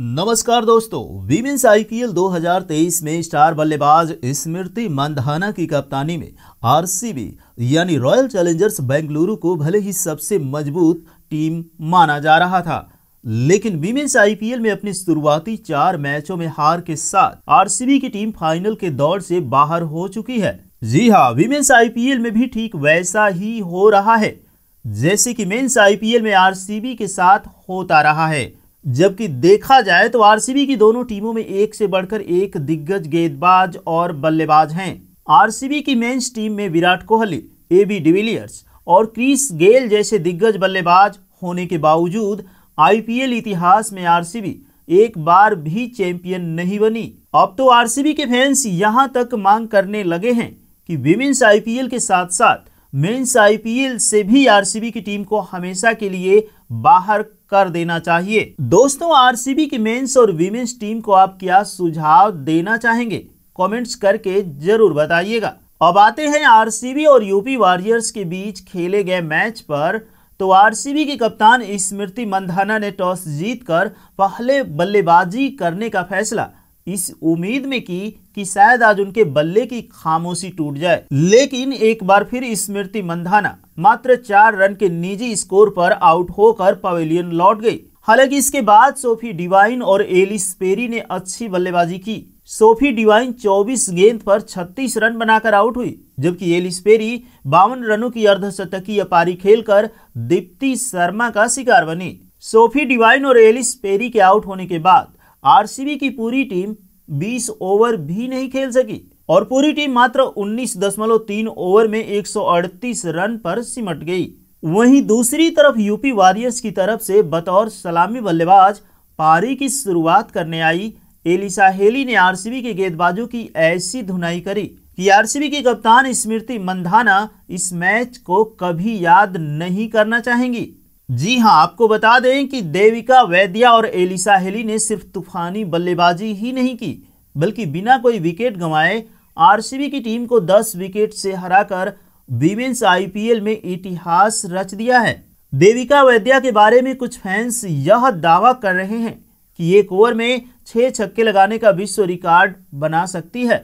नमस्कार दोस्तों women's IPL 2023 में स्टार बल्लेबाज स्मृति मंदाना की कप्तानी में आरसीबी यानी रॉयल चैलेंजर्स बेंगलुरु को भले ही सबसे मजबूत टीम माना जा रहा था लेकिन वीमेंस आईपीएल में अपनी शुरुआती चार मैचों में हार के साथ आरसीबी की टीम फाइनल के दौर से बाहर हो चुकी है जी हाँ वीमेंस आईपीएल में भी ठीक वैसा ही हो रहा है जैसे कि मेंस आईपीएल में आरसीबी के साथ होता रहा है जबकि देखा जाए तो आरसीबी की दोनों टीमों में एक से बढ़कर एक दिग्गज गेंदबाज और बल्लेबाज हैं आरसीबी की मेंस टीम में Virat Kohli A B de Villiers और क्रिस गेल जैसे दिग्गज बल्लेबाज होने के बावजूद आईपीएल इतिहास में आरसीबी एक बार भी चैंपियन नहीं बनी अब तो आरसीबी के फैंस यहां तक मांग करने लगे हैं कि विमेंस आईपीएल के साथ साथ मेंस आईपीएल से भी आरसीबी की टीम को हमेशा के लिए बाहर कर देना चाहिए दोस्तों आरसीबी की मेंस और वीमेंस टीम को आप क्या सुझाव देना चाहेंगे कमेंट्स करके जरूर बताइएगा अब आते हैं आरसीबी और यूपी वॉरियर्स के बीच खेले गए मैच पर तो आरसीबी की कप्तान स्मृति मंधाना ने टॉस जीतकर पहले बल्लेबाजी करने का फैसला इस उम्मीद में की कि शायद आज उनके बल्ले की खामोशी टूट जाए लेकिन एक बार फिर स्मृति मंधाना मात्र चार रन के निजी स्कोर पर आउट होकर पवेलियन लौट गई हालांकि इसके बाद सोफी डिवाइन और एलिस पेरी ने अच्छी बल्लेबाजी की सोफी डिवाइन 24 गेंद पर 36 रन बनाकर आउट हुई जबकि एलिस पेरी बावन रनों की अर्धशतकीय पारी खेलकर दीप्ति शर्मा का शिकार बनी सोफी डिवाइन और एलिस पेरी के आउट होने के बाद आरसीबी की पूरी टीम 20 ओवर भी नहीं खेल सकी और पूरी टीम मात्र 19.3 ओवर में 138 रन पर सिमट गई वहीं दूसरी तरफ यूपी वॉरियर्स की तरफ से बतौर सलामी बल्लेबाज पारी की शुरुआत करने आई एलिसा हेली ने आरसीबी के गेंदबाजों की ऐसी धुनाई करी कि आरसीबी की कप्तान स्मृति मंधाना इस मैच को कभी याद नहीं करना चाहेंगी जी हां आपको बता दें कि देविका वैद्या और एलिसा हेली ने सिर्फ तूफानी बल्लेबाजी ही नहीं की बल्कि बिना कोई विकेट गंवाए आरसीबी की टीम को 10 विकेट से हराकर वीमेंस आईपीएल में इतिहास रच दिया है देविका वैद्या के बारे में कुछ फैंस यह दावा कर रहे हैं कि एक ओवर में छः छक्के लगाने का विश्व रिकॉर्ड बना सकती है